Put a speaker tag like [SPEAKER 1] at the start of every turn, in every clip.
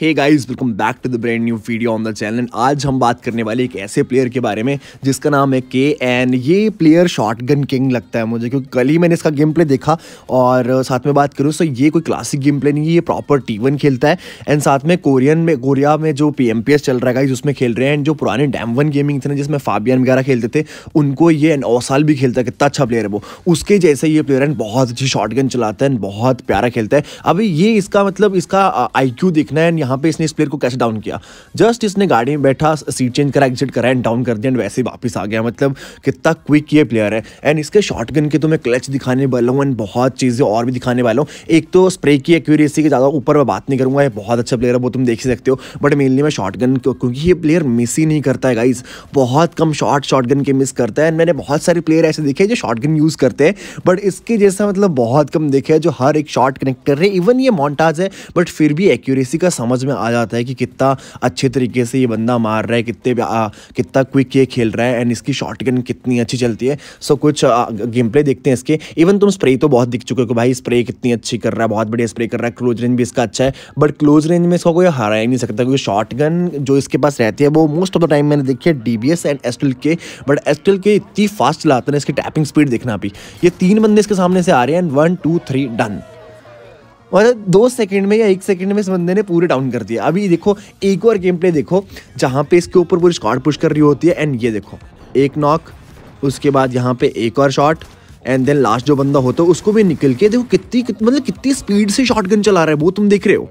[SPEAKER 1] hey guys welcome back to the brand new video on the channel आज हम बात करने वाले एक ऐसे प्लेयर के बारे में जिसका नाम है के एन ये प्लेयर शॉटगन किंग लगता है मुझे क्योंकि कल ही मैंने इसका गेम प्ले देखा और साथ में बात करूँ तो ये कोई क्लासिक गेम प्ले नहीं है ये प्रॉपर टी वन खेलता है एंड साथ में कोरियन में कोरिया में जो पी एम पी एस चल रहा है गाइज उसमें खेल रहे हैं एंड जो पुराने डैम वन गेमिंग थे ना जिसमें फाबियन वगैरह खेलते थे उनको ये एंड ओसाल भी खेलता है कितना अच्छा प्लेयर है वो उसके जैसे ये प्लेयर एंड बहुत अच्छी शॉर्ट गन चलाता है एंड बहुत प्यारा खेलता है अभी ये इसका मतलब इसका आई क्यू देखना है यहाँ पे इसने इस प्लेयर को कैसे डाउन किया जस्ट इसने गाड़ी में बैठा सीट चेंज करा एग्जिट करा एंड डाउन कर दिया एंड वैसे ही वापस आ गया मतलब कितना क्विक ये प्लेयर है एंड इसके शॉर्ट गन के तो मैं क्लच दिखाने वाला हूँ एंड बहुत चीज़ें और भी दिखाने वाला हूँ एक तो स्प्रे की एक्यूरेसी के ज़्यादा ऊपर मैं बात नहीं करूँगा ये बहुत अच्छा प्लेयर है वो तुम देख सकते हो बट मेनली मैं शॉर्ट गन क्योंकि ये प्लेयर मिस ही नहीं करता है गाइज बहुत कम शॉर्ट शॉर्ट गन के मिस करता है एंड मैंने बहुत सारे प्लेयर ऐसे देखे जो शॉर्ट गन यूज़ करते हैं बट इसके जैसा मतलब बहुत कम देखे जो हर एक शॉर्ट कनेक्ट कर रहे इवन ये मॉन्टाज है बट फिर भी एक्यूरेसी का समझ समझ में आ जाता है कि कितना अच्छे तरीके से ये बंदा मार रहा है कितने कितना क्विक ये खेल रहा है एंड इसकी शॉर्ट गन कितनी अच्छी चलती है सो कुछ गेम प्ले देखते हैं इसके इवन तुम स्प्रे तो बहुत दिख चुके हो भाई स्प्रे कितनी अच्छी कर रहा है बहुत बढ़िया स्प्रे कर रहा है क्लोज रेंज भी इसका अच्छा है बट क्लोज रेंज में इसको कोई हरा ही नहीं सकता क्योंकि शॉर्ट गन जो इसके पास रहती है वो मोस्ट ऑफ द टाइम मैंने देखी है डी एंड एस्टल के बट एस्टल के इतनी फास्ट चलाते हैं इसकी टैपिंग स्पीड देखना भी ये तीन बंदे इसके सामने से आ रहे हैं and one two three done और दो सेकंड में या एक सेकंड में इस बंदे ने पूरे डाउन कर दिया अभी देखो एक और गेम प्ले देखो जहाँ पे इसके ऊपर पूरी स्कॉट पुश कर रही होती है एंड ये देखो एक नॉक उसके बाद यहाँ पे एक और शॉट एंड देन लास्ट जो बंदा होता है उसको भी निकल के देखो कितनी कित, मतलब कितनी स्पीड से शॉटगन चला रहा है वो तुम देख रहे हो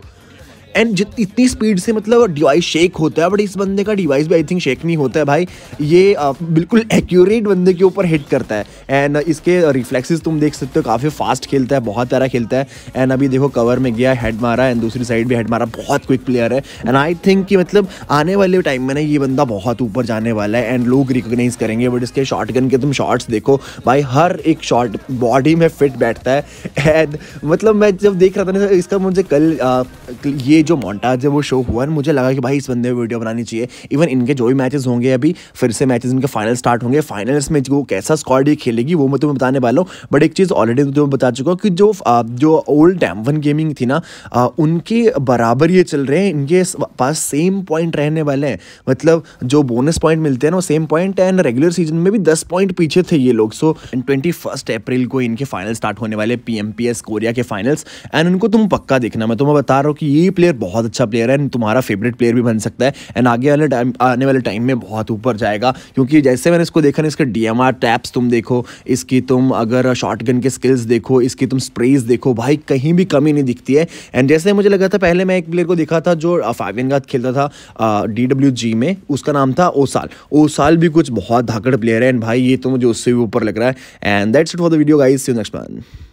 [SPEAKER 1] एंड जितनी इतनी स्पीड से मतलब डिवाइस शेक होता है बट इस बंदे का डिवाइस भी आई थिंक शेक नहीं होता है भाई ये बिल्कुल एक्यूरेट बंदे के ऊपर हिट करता है एंड इसके रिफ्लेक्सेस तुम देख सकते हो काफ़ी फास्ट खेलता है बहुत प्यारा खेलता है एंड अभी देखो कवर में गया हेड मारा एंड दूसरी साइड भी हेड मारा बहुत क्विक प्लेयर है एंड आई थिंक कि मतलब आने वाले टाइम में ना ये बंदा बहुत ऊपर जाने वाला है एंड लोग रिकोगनाइज करेंगे बट इसके शॉर्ट गन के तुम शॉट्स देखो भाई हर एक शॉट बॉडी में फिट बैठता है एंड मतलब मैं जब देख रहा था ना इसका मुझे कल ये जो मोन्टाज है वो शो हुआ है मुझे लगा कि भाई इस बंदे में वीडियो बनानी चाहिए इवन इनके जो भी मैचेस होंगे अभी फिर से मैचेस इनके फाइनल स्टार्ट होंगे फाइनल्स में जो कैसा स्क्वाड ये खेलेगी वो मैं तुम्हें बताने वाला हूँ बट एक चीज़ ऑलरेडी तो तुम्हें बता चुका हूँ कि जो जो ओल्ड टैम्पन गेमिंग थी ना उनके बराबर ये चल रहे हैं इनके पास सेम पॉइंट रहने वाले हैं मतलब जो बोनस पॉइंट मिलते हैं ना वो same point and regular season में भी दस पॉइंट पीछे थे ये लोग सो ट्वेंटी फर्स्ट अप्रैल को इनके फाइनल स्टार्ट होने वाले P M P S Korea के फाइनल्स एंड उनको तुम पक्का देखना मैं तुम्हें बता रहा हूँ कि ये प्लेयर प्लेयर बहुत अच्छा प्लेयर है तुम्हारा फेवरेट प्लेयर भी बन सकता है एंड आगे वाले टाइम आने वाले टाइम में बहुत ऊपर जाएगा क्योंकि जैसे मैंने इसको देखा ना इसके डी टैप्स तुम देखो इसकी तुम अगर शॉर्ट के स्किल्स देखो इसकी तुम स्प्रेज देखो भाई कहीं भी कमी नहीं दिखती है एंड जैसे मुझे लगा था पहले मैं एक प्लेयर को देखा था जो फाइविन गाथ खेलता था डी डब्ल्यू जी में उसका नाम था ओसाल ओसाल भी कुछ बहुत धाकड़ प्लेयर है एंड भाई ये तो मुझे उससे भी ऊपर लग रहा है and that's it for the video guys see next man